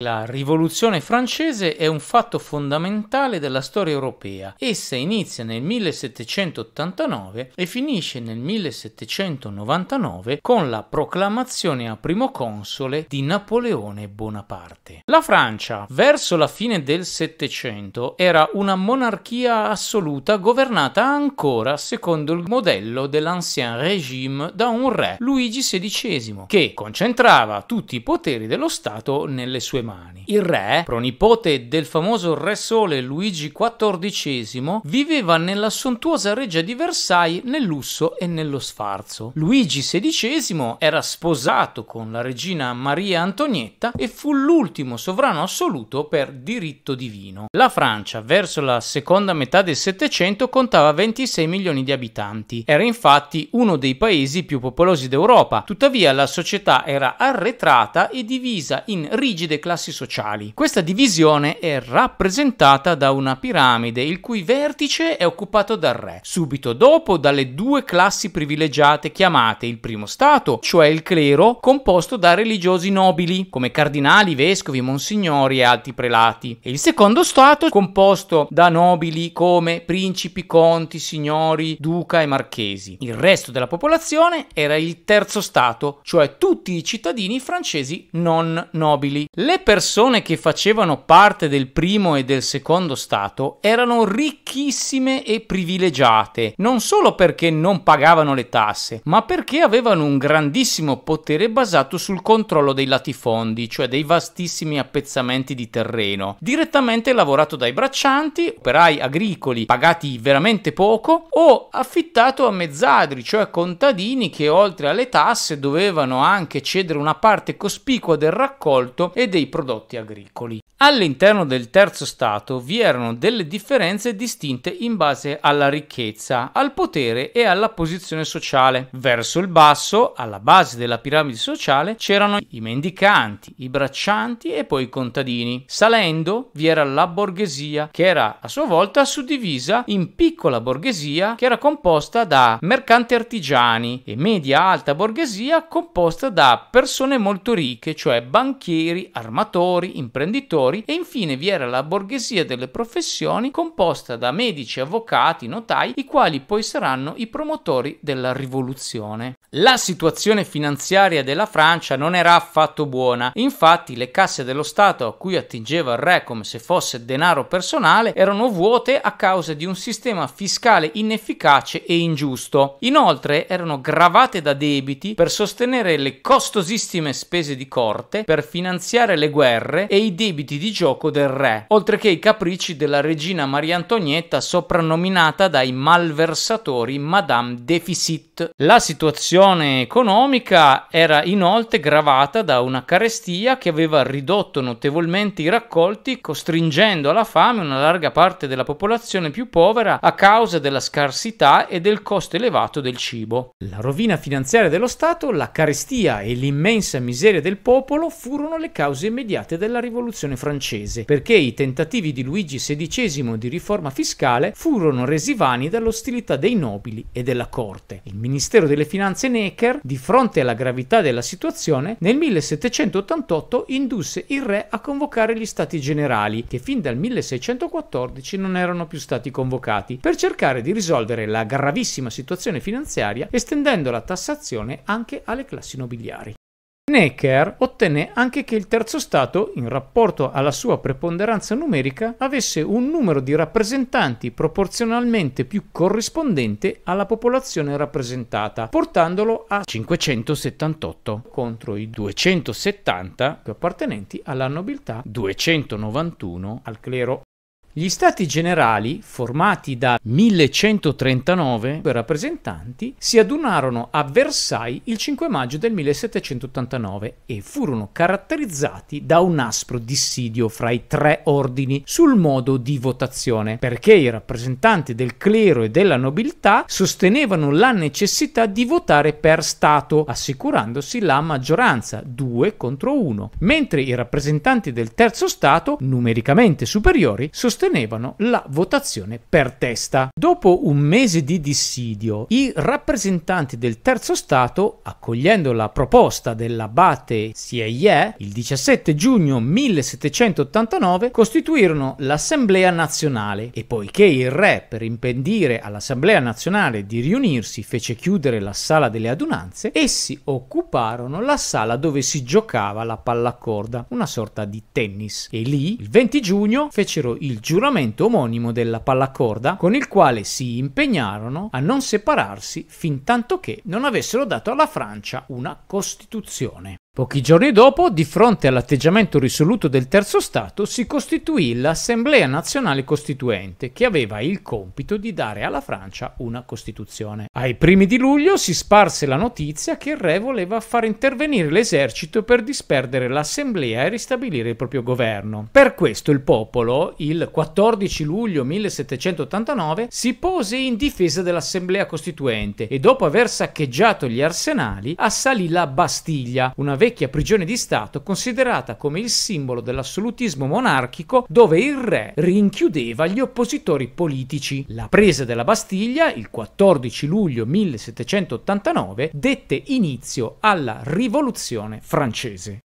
La rivoluzione francese è un fatto fondamentale della storia europea. Essa inizia nel 1789 e finisce nel 1799 con la proclamazione a primo console di Napoleone Bonaparte. La Francia, verso la fine del Settecento, era una monarchia assoluta governata ancora secondo il modello dell'Ancien Régime da un re, Luigi XVI, che concentrava tutti i poteri dello Stato nelle sue mani mani. Il re, pronipote del famoso re sole Luigi XIV, viveva nella sontuosa reggia di Versailles nel lusso e nello sfarzo. Luigi XVI era sposato con la regina Maria Antonietta e fu l'ultimo sovrano assoluto per diritto divino. La Francia, verso la seconda metà del Settecento, contava 26 milioni di abitanti. Era infatti uno dei paesi più popolosi d'Europa, tuttavia la società era arretrata e divisa in rigide classi classi sociali. Questa divisione è rappresentata da una piramide il cui vertice è occupato dal re, subito dopo dalle due classi privilegiate chiamate il primo stato, cioè il clero, composto da religiosi nobili come cardinali, vescovi, monsignori e altri prelati, e il secondo stato composto da nobili come principi, conti, signori, duca e marchesi. Il resto della popolazione era il terzo stato, cioè tutti i cittadini francesi non nobili. Le persone che facevano parte del primo e del secondo stato erano ricchissime e privilegiate, non solo perché non pagavano le tasse, ma perché avevano un grandissimo potere basato sul controllo dei latifondi, cioè dei vastissimi appezzamenti di terreno, direttamente lavorato dai braccianti, operai agricoli pagati veramente poco, o affittato a mezzadri, cioè contadini che oltre alle tasse dovevano anche cedere una parte cospicua del raccolto e dei prodotti prodotti agricoli. All'interno del terzo Stato vi erano delle differenze distinte in base alla ricchezza, al potere e alla posizione sociale. Verso il basso, alla base della piramide sociale, c'erano i mendicanti, i braccianti e poi i contadini. Salendo vi era la borghesia, che era a sua volta suddivisa in piccola borghesia, che era composta da mercanti artigiani, e media-alta borghesia composta da persone molto ricche, cioè banchieri, armatori, imprenditori lavori e infine vi era la borghesia delle professioni composta da medici, avvocati, notai, i quali poi saranno i promotori della rivoluzione. La situazione finanziaria della Francia non era affatto buona, infatti le casse dello Stato a cui attingeva il re come se fosse denaro personale erano vuote a causa di un sistema fiscale inefficace e ingiusto. Inoltre erano gravate da debiti per sostenere le costosissime spese di corte, per finanziare le guerre e i debiti di gioco del re, oltre che i capricci della regina Maria Antonietta soprannominata dai malversatori Madame Deficit. La situazione economica era inoltre gravata da una carestia che aveva ridotto notevolmente i raccolti, costringendo alla fame una larga parte della popolazione più povera a causa della scarsità e del costo elevato del cibo. La rovina finanziaria dello Stato, la carestia e l'immensa miseria del popolo furono le cause immediate della rivoluzione francese francese, perché i tentativi di Luigi XVI di riforma fiscale furono resi vani dall'ostilità dei nobili e della corte. Il Ministero delle Finanze Necker, di fronte alla gravità della situazione, nel 1788 indusse il re a convocare gli stati generali, che fin dal 1614 non erano più stati convocati, per cercare di risolvere la gravissima situazione finanziaria estendendo la tassazione anche alle classi nobiliari. Necker ottenne anche che il terzo Stato, in rapporto alla sua preponderanza numerica, avesse un numero di rappresentanti proporzionalmente più corrispondente alla popolazione rappresentata, portandolo a 578 contro i 270 più appartenenti alla nobiltà, 291 al clero. Gli stati generali, formati da 1139 rappresentanti, si adunarono a Versailles il 5 maggio del 1789 e furono caratterizzati da un aspro dissidio fra i tre ordini sul modo di votazione, perché i rappresentanti del clero e della nobiltà sostenevano la necessità di votare per Stato, assicurandosi la maggioranza, due contro uno, mentre i rappresentanti del terzo Stato, numericamente superiori, sostenevano sostenevano la votazione per testa. Dopo un mese di dissidio, i rappresentanti del terzo Stato, accogliendo la proposta dell'abate Sieyè, il 17 giugno 1789 costituirono l'Assemblea Nazionale e poiché il re, per impedire all'Assemblea Nazionale di riunirsi, fece chiudere la sala delle adunanze, essi occuparono la sala dove si giocava la pallacorda, una sorta di tennis. E lì, il 20 giugno, fecero il giuramento omonimo della pallacorda, con il quale si impegnarono a non separarsi fin tanto che non avessero dato alla Francia una Costituzione. Pochi giorni dopo, di fronte all'atteggiamento risoluto del terzo Stato, si costituì l'Assemblea nazionale costituente, che aveva il compito di dare alla Francia una Costituzione. Ai primi di luglio si sparse la notizia che il re voleva far intervenire l'esercito per disperdere l'Assemblea e ristabilire il proprio governo. Per questo il popolo, il 14 luglio 1789, si pose in difesa dell'Assemblea costituente e dopo aver saccheggiato gli arsenali assalì la Bastiglia, una vecchia vecchia prigione di Stato considerata come il simbolo dell'assolutismo monarchico dove il re rinchiudeva gli oppositori politici. La presa della Bastiglia, il 14 luglio 1789, dette inizio alla rivoluzione francese.